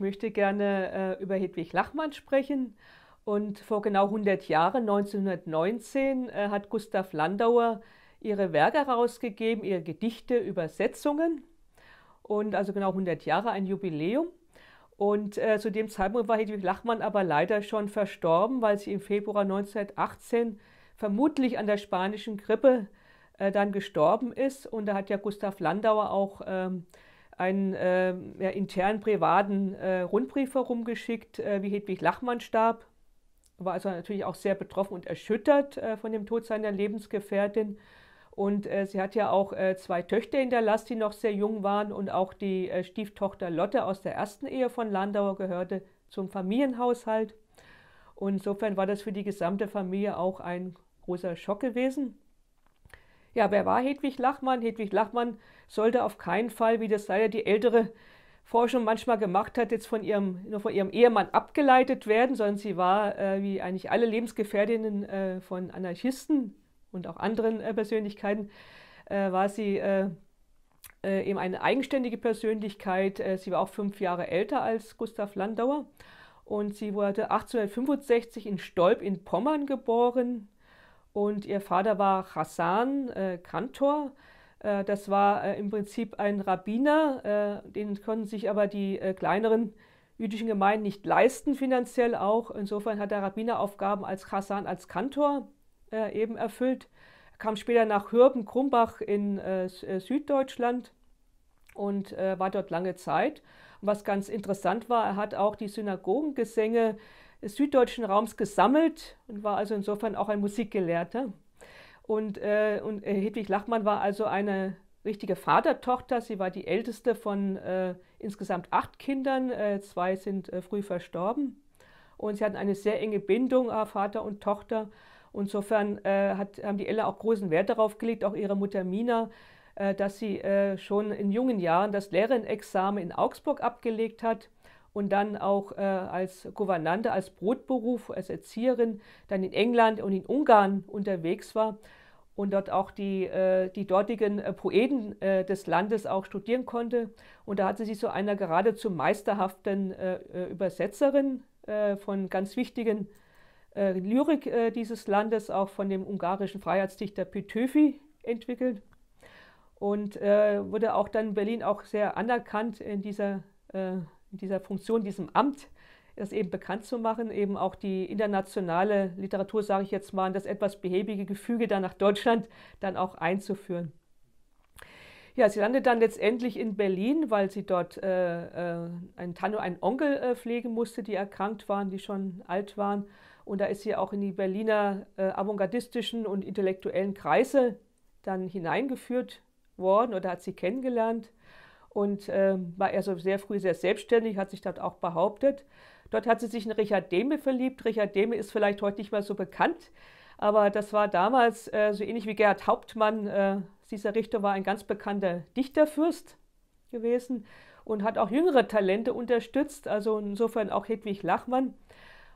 möchte gerne äh, über Hedwig Lachmann sprechen. Und vor genau 100 Jahren, 1919, äh, hat Gustav Landauer ihre Werke herausgegeben, ihre Gedichte, Übersetzungen. Und also genau 100 Jahre, ein Jubiläum. Und äh, zu dem Zeitpunkt war Hedwig Lachmann aber leider schon verstorben, weil sie im Februar 1918 vermutlich an der spanischen Grippe äh, dann gestorben ist. Und da hat ja Gustav Landauer auch ähm, einen äh, ja, internen privaten äh, Rundbrief herumgeschickt, äh, wie Hedwig Lachmann starb. War also natürlich auch sehr betroffen und erschüttert äh, von dem Tod seiner Lebensgefährtin. Und äh, sie hat ja auch äh, zwei Töchter in der Last, die noch sehr jung waren. Und auch die Stieftochter Lotte aus der ersten Ehe von Landauer gehörte zum Familienhaushalt. Und insofern war das für die gesamte Familie auch ein großer Schock gewesen. Ja, wer war Hedwig Lachmann? Hedwig Lachmann sollte auf keinen Fall, wie das leider die ältere Forschung manchmal gemacht hat, jetzt von ihrem, nur von ihrem Ehemann abgeleitet werden, sondern sie war, äh, wie eigentlich alle Lebensgefährtinnen äh, von Anarchisten und auch anderen äh, Persönlichkeiten, äh, war sie äh, äh, eben eine eigenständige Persönlichkeit. sie war auch fünf Jahre älter als Gustav Landauer und sie wurde 1865 in Stolp in Pommern geboren. Und ihr Vater war Hassan äh, Kantor. Äh, das war äh, im Prinzip ein Rabbiner, äh, den konnten sich aber die äh, kleineren jüdischen Gemeinden nicht leisten, finanziell auch. Insofern hat er Rabbineraufgaben als Hassan, als Kantor äh, eben erfüllt. Er kam später nach Hürben, Krumbach in Süddeutschland und war dort lange Zeit. Und was ganz interessant war, er hat auch die Synagogengesänge des süddeutschen Raums gesammelt und war also insofern auch ein Musikgelehrter. Und, äh, und äh, Hedwig Lachmann war also eine richtige Vatertochter. Sie war die älteste von äh, insgesamt acht Kindern. Äh, zwei sind äh, früh verstorben. Und sie hatten eine sehr enge Bindung, äh, Vater und Tochter. Insofern hat, haben die Elle auch großen Wert darauf gelegt, auch ihre Mutter Mina, dass sie schon in jungen Jahren das Lehrerinexamen in Augsburg abgelegt hat und dann auch äh, als Gouvernante, als Brotberuf, als Erzieherin dann in England und in Ungarn unterwegs war und dort auch die, äh, die dortigen äh, Poeten äh, des Landes auch studieren konnte. Und da hat sie sich zu so einer geradezu meisterhaften äh, äh, Übersetzerin von ganz wichtigen Lyrik dieses Landes, auch von dem ungarischen Freiheitsdichter Petöfi entwickelt und wurde auch dann in Berlin auch sehr anerkannt in dieser äh, dieser Funktion, diesem Amt, das eben bekannt zu machen, eben auch die internationale Literatur, sage ich jetzt mal, das etwas behäbige Gefüge dann nach Deutschland dann auch einzuführen. Ja, sie landet dann letztendlich in Berlin, weil sie dort äh, äh, einen Tanno, einen Onkel äh, pflegen musste, die erkrankt waren, die schon alt waren. Und da ist sie auch in die Berliner äh, avantgardistischen und intellektuellen Kreise dann hineingeführt worden oder hat sie kennengelernt und äh, war also sehr früh sehr selbstständig, hat sich dort auch behauptet. Dort hat sie sich in Richard Dehme verliebt. Richard Dehme ist vielleicht heute nicht mehr so bekannt, aber das war damals äh, so ähnlich wie Gerhard Hauptmann. Äh, dieser Richter war ein ganz bekannter Dichterfürst gewesen und hat auch jüngere Talente unterstützt, also insofern auch Hedwig Lachmann.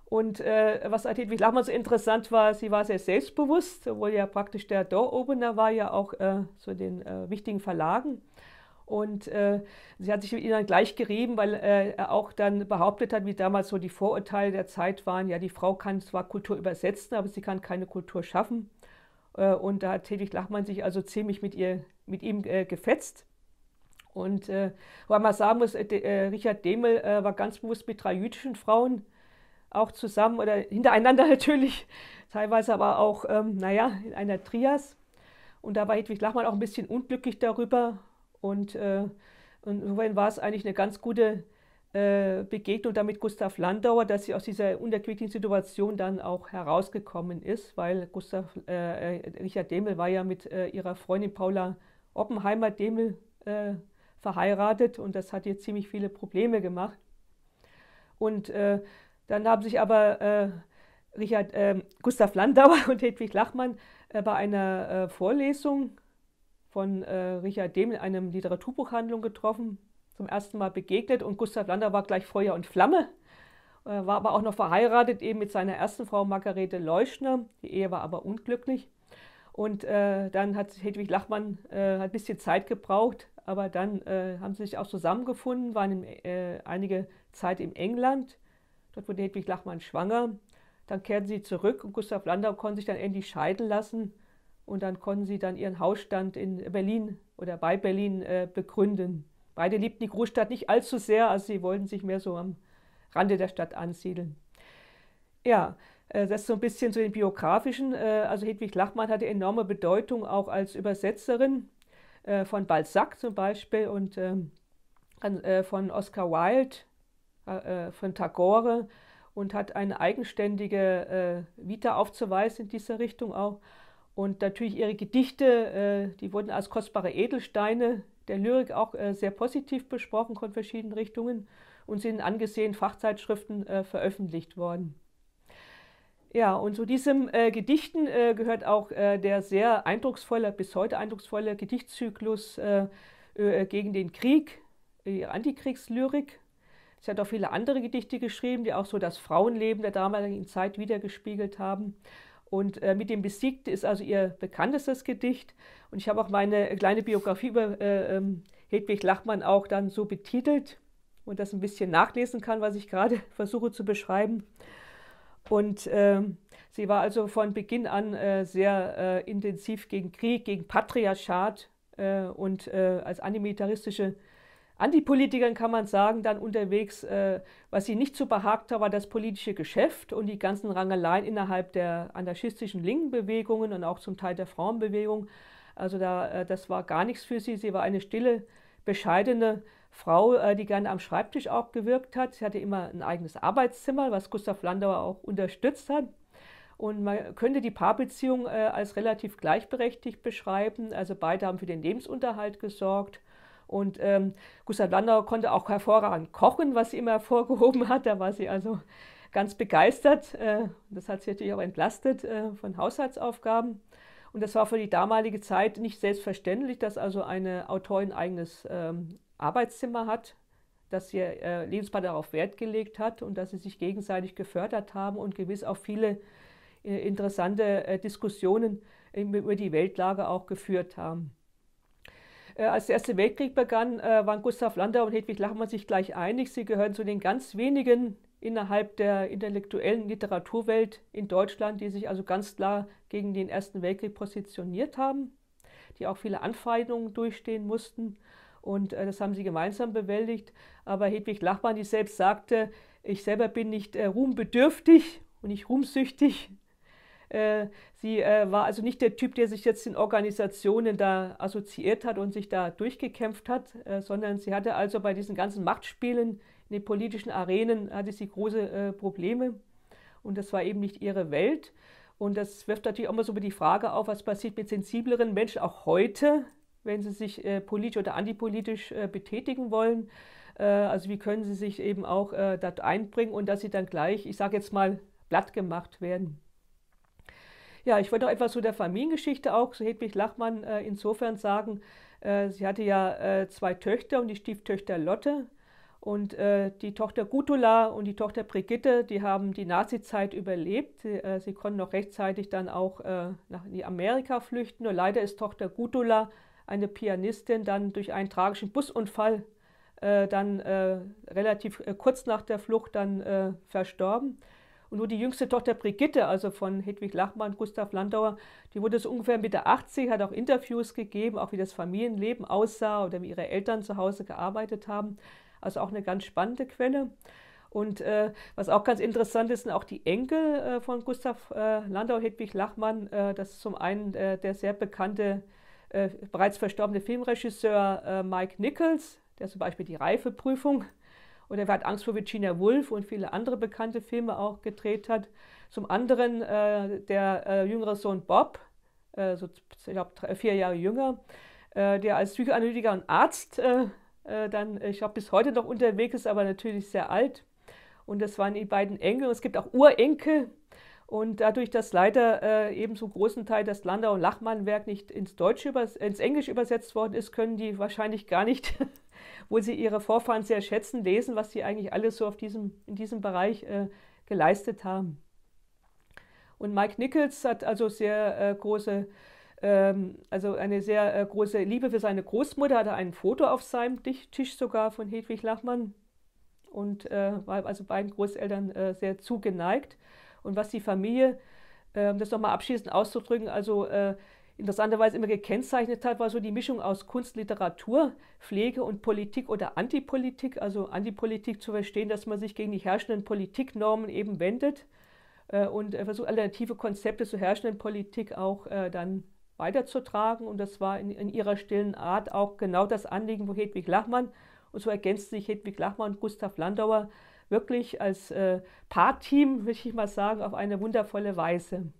Und äh, was an Hedwig Lachmann so interessant war, sie war sehr selbstbewusst, obwohl ja praktisch der Door-Opener war, ja auch äh, zu den äh, wichtigen Verlagen. Und äh, sie hat sich mit ihnen dann gleich gerieben, weil äh, er auch dann behauptet hat, wie damals so die Vorurteile der Zeit waren, ja, die Frau kann zwar Kultur übersetzen, aber sie kann keine Kultur schaffen. Äh, und da hat Hedwig Lachmann sich also ziemlich mit, ihr, mit ihm äh, gefetzt. Und äh, weil man sagen muss, äh, de, äh, Richard Demel war ganz bewusst mit drei jüdischen Frauen auch zusammen oder hintereinander natürlich, teilweise aber auch, ähm, naja, in einer Trias. Und da war Hedwig Lachmann auch ein bisschen unglücklich darüber, und, äh, insofern war es eigentlich eine ganz gute äh, Begegnung damit Gustav Landauer, dass sie aus dieser unerquicklichen Situation dann auch herausgekommen ist, weil Gustav, äh, äh Richard Demel war ja mit äh, ihrer Freundin Paula Oppenheimer Demel äh, verheiratet und das hat ihr ziemlich viele Probleme gemacht. Und dann haben sich aber Richard, Gustav Landauer und Hedwig Lachmann bei einer Vorlesung von äh, Richard Dehm in einem Literaturbuchhandlung getroffen, zum ersten Mal begegnet und Gustav Lander war gleich Feuer und Flamme, äh, war aber auch noch verheiratet eben mit seiner ersten Frau Margarete Leuschner. Die Ehe war aber unglücklich. Und äh, dann hat Hedwig Lachmann äh, ein bisschen Zeit gebraucht, aber dann äh, haben sie sich auch zusammengefunden, waren im, äh, einige Zeit in England. Dort wurde Hedwig Lachmann schwanger. Dann kehrten sie zurück und Gustav Landau konnte sich dann endlich scheiden lassen und dann konnten sie dann ihren Hausstand in Berlin oder bei Berlin äh, begründen. Beide liebten die Großstadt nicht allzu sehr, also sie wollten sich mehr so am Rande der Stadt ansiedeln. Ja, äh, das ist so ein bisschen zu den biografischen. Äh, also Hedwig Lachmann hatte enorme Bedeutung auch als Übersetzerin äh, von Balzac zum Beispiel und ähm, von Oscar Wilde, von Tagore und hat eine eigenständige Vita aufzuweisen in dieser Richtung auch. Und natürlich ihre Gedichte, äh, die wurden als kostbare Edelsteine der Lyrik auch äh, sehr positiv besprochen von verschiedenen Richtungen und sind in angesehenen Fachzeitschriften äh, veröffentlicht worden. Ja, und zu diesem Gedichten gehört auch der sehr eindrucksvolle, bis heute eindrucksvolle Gedichtzyklus gegen den Krieg, die Antikriegslyrik. Sie hat auch viele andere Gedichte geschrieben, die auch so das Frauenleben der damaligen Zeit wiedergespiegelt haben. Und äh, mit dem Besiegte ist also ihr bekanntestes Gedicht. Und ich habe auch meine kleine Biografie über äh, ähm, Hedwig Lachmann auch dann so betitelt und das ein bisschen nachlesen kann, was ich gerade versuche zu beschreiben. Und äh, sie war also von Beginn an äh, sehr äh, intensiv gegen Krieg, gegen Patriarchat äh, und äh, als antimilitaristische äh, Antipolitikern kann man sagen, dann unterwegs, äh, was sie nicht so behagt hat, war das politische Geschäft und die ganzen Rangeleien innerhalb der anarchistischen linken Bewegungen und auch zum Teil der Frauenbewegung. Also da, äh, das war gar nichts für sie. Sie war eine stille, bescheidene Frau, äh, die gerne am Schreibtisch auch gewirkt hat. Sie hatte immer ein eigenes Arbeitszimmer, was Gustav Landauer auch unterstützt hat. Und man könnte die Paarbeziehung äh, als relativ gleichberechtigt beschreiben. Also beide haben für den Lebensunterhalt gesorgt. Und ähm, Gustav Landau konnte auch hervorragend kochen, was sie immer hervorgehoben hat. Da war sie also ganz begeistert. Äh, das hat sie natürlich auch entlastet äh, von Haushaltsaufgaben. Und das war für die damalige Zeit nicht selbstverständlich, dass also eine Autorin eigenes ähm, Arbeitszimmer hat, dass ihr äh, Lebenspartner darauf Wert gelegt hat und dass sie sich gegenseitig gefördert haben und gewiss auch viele äh, interessante äh, Diskussionen über die Weltlage auch geführt haben. Äh, als der Erste Weltkrieg begann, äh, waren Gustav Landau und Hedwig Lachmann sich gleich einig. Sie gehören zu den ganz wenigen innerhalb der intellektuellen Literaturwelt in Deutschland, die sich also ganz klar gegen den Ersten Weltkrieg positioniert haben, die auch viele Anfeindungen durchstehen mussten. Und äh, das haben sie gemeinsam bewältigt. Aber Hedwig Lachmann, die selbst sagte, ich selber bin nicht ruhmbedürftig und nicht ruhmsüchtig, äh, sie äh, war also nicht der Typ, der sich jetzt in Organisationen da assoziiert hat und sich da durchgekämpft hat, äh, sondern sie hatte also bei diesen ganzen Machtspielen in den politischen Arenen hatte sie große Probleme und das war eben nicht ihre Welt. Und das wirft natürlich auch mal so über die Frage auf, was passiert mit sensibleren Menschen auch heute, wenn sie sich äh, politisch oder antipolitisch äh, betätigen wollen. Äh, also wie können sie sich eben auch dort einbringen und dass sie dann gleich, ich sage jetzt mal, platt gemacht werden. Ja, ich wollte noch etwas zu der Familiengeschichte auch, so Hedwig Lachmann, äh, insofern sagen. Äh, sie hatte ja äh, zwei Töchter und die Stieftöchter Lotte und äh, die Tochter Gutula und die Tochter Brigitte, die haben die Nazizeit überlebt. Sie, äh, sie konnten noch rechtzeitig dann auch nach Amerika flüchten. Nur leider ist Tochter Gutula, eine Pianistin, dann durch einen tragischen Busunfall dann relativ kurz nach der Flucht dann verstorben. Und nur die jüngste Tochter Brigitte, also von Hedwig Lachmann, Gustav Landauer, die wurde so ungefähr Mitte 80, hat auch Interviews gegeben, auch wie das Familienleben aussah oder wie ihre Eltern zu Hause gearbeitet haben. Also auch eine ganz spannende Quelle. Und äh, was auch ganz interessant ist, sind auch die Enkel äh, von Gustav äh, Landau, Hedwig Lachmann. Äh, das ist zum einen äh, der sehr bekannte, äh, bereits verstorbene Filmregisseur Mike Nichols, der zum Beispiel die Reifeprüfung und er hat Angst vor Virginia Woolf und viele andere bekannte Filme auch gedreht hat. Zum anderen äh, der äh, jüngere Sohn Bob, äh, so, ich glaube vier Jahre jünger, äh, der als Psychoanalytiker und Arzt äh, äh, dann, ich glaube, bis heute noch unterwegs ist, aber natürlich sehr alt. Und das waren die beiden Enkel. Und es gibt auch Urenkel. Und dadurch, dass leider eben zum großen Teil das Landau- und Lachmann-Werk nicht ins, Deutsche ins Englisch übersetzt worden ist, können die wahrscheinlich gar nicht wo sie ihre Vorfahren sehr schätzen, lesen, was sie eigentlich alles so auf diesem, in diesem Bereich äh, geleistet haben. Und Mike Nichols hat also sehr äh, große, ähm, also eine sehr äh, große Liebe für seine Großmutter, hatte ein Foto auf seinem Tisch sogar von Hedwig Lachmann und äh, war also beiden Großeltern äh, sehr zugeneigt. Und was die Familie, äh, das nochmal abschließend auszudrücken, also äh, interessanterweise immer gekennzeichnet hat, war so die Mischung aus Kunst, Literatur, Pflege und Politik oder Antipolitik. Also Antipolitik zu verstehen, dass man sich gegen die herrschenden Politiknormen eben wendet äh, und äh, versucht, alternative Konzepte zur herrschenden Politik auch äh, dann weiterzutragen. Und das war in, in, ihrer stillen Art auch genau das Anliegen von Hedwig Lachmann. Und so ergänzt sich Hedwig Lachmann und Gustav Landauer wirklich als äh, Paarteam, möchte ich mal sagen, auf eine wundervolle Weise.